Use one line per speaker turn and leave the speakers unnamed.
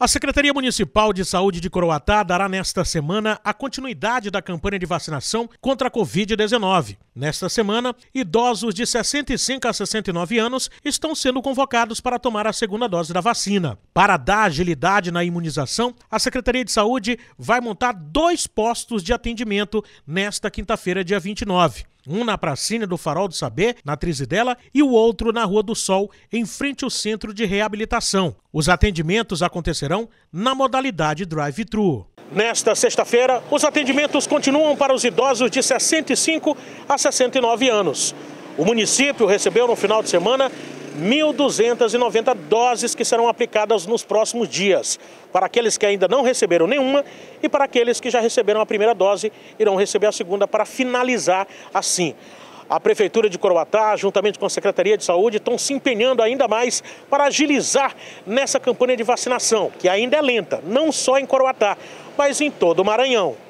A Secretaria Municipal de Saúde de Coroatá dará nesta semana a continuidade da campanha de vacinação contra a Covid-19. Nesta semana, idosos de 65 a 69 anos estão sendo convocados para tomar a segunda dose da vacina. Para dar agilidade na imunização, a Secretaria de Saúde vai montar dois postos de atendimento nesta quinta-feira, dia 29. Um na pracinha do Farol do Saber, na Trizidela, e o outro na Rua do Sol, em frente ao Centro de Reabilitação. Os atendimentos acontecerão na modalidade drive-thru. Nesta sexta-feira, os atendimentos continuam para os idosos de 65 a 69 anos. O município recebeu no final de semana 1.290 doses que serão aplicadas nos próximos dias, para aqueles que ainda não receberam nenhuma e para aqueles que já receberam a primeira dose, irão receber a segunda para finalizar assim. A Prefeitura de Coroatá, juntamente com a Secretaria de Saúde, estão se empenhando ainda mais para agilizar nessa campanha de vacinação, que ainda é lenta, não só em Coroatá, mas em todo o Maranhão.